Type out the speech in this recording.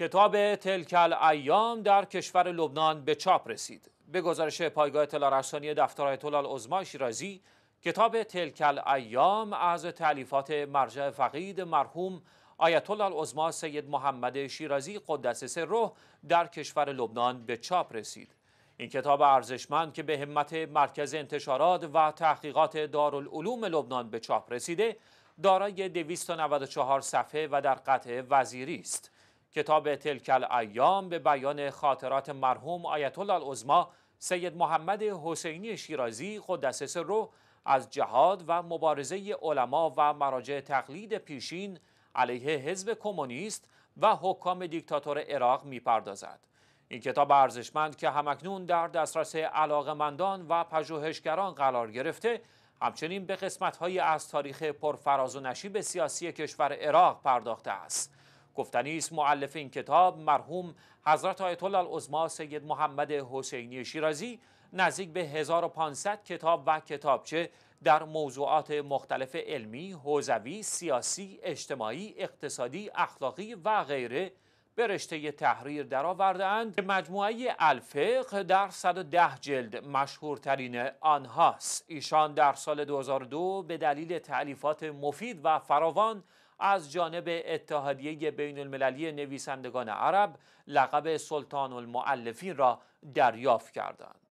کتاب تلکل ایام در کشور لبنان به چاپ رسید. به گزارش پایگاه اطلاع رسانی دفتر آیت الله شیرازی کتاب تلکل ایام از تعلیفات مرجع فقید مرحوم آیت الله سید محمد شیرازی قدس سره در کشور لبنان به چاپ رسید. این کتاب ارزشمند که به همت مرکز انتشارات و تحقیقات دارالعلوم لبنان به چاپ رسیده دارای 294 صفحه و در قطع وزیری است. کتاب تلکل ایام به بیان خاطرات مرحوم آیت الله سید محمد حسینی شیرازی قدس رو از جهاد و مبارزه علما و مراجع تقلید پیشین علیه حزب کمونیست و حکام دیکتاتور عراق میپردازد این کتاب ارزشمند که همکنون در دسترس علاقمندان و پژوهشگران قرار گرفته همچنین به های از تاریخ پرفراز و نشیب سیاسی کشور عراق پرداخته است گفتنی است معلف این کتاب مرحوم حضرت آیت الله العظما سید محمد حسینی شیرازی نزدیک به 1500 کتاب و کتابچه در موضوعات مختلف علمی، حوزوی، سیاسی، اجتماعی، اقتصادی، اخلاقی و غیره به رشته تحریر درآوردهاند که مجموعه الفقه در 110 جلد مشهورترین آنهاست ایشان در سال 2002 به دلیل تعلیفات مفید و فراوان از جانب اتحادیه بین المللی نویسندگان عرب لقب سلطان المعلفین را دریافت کردند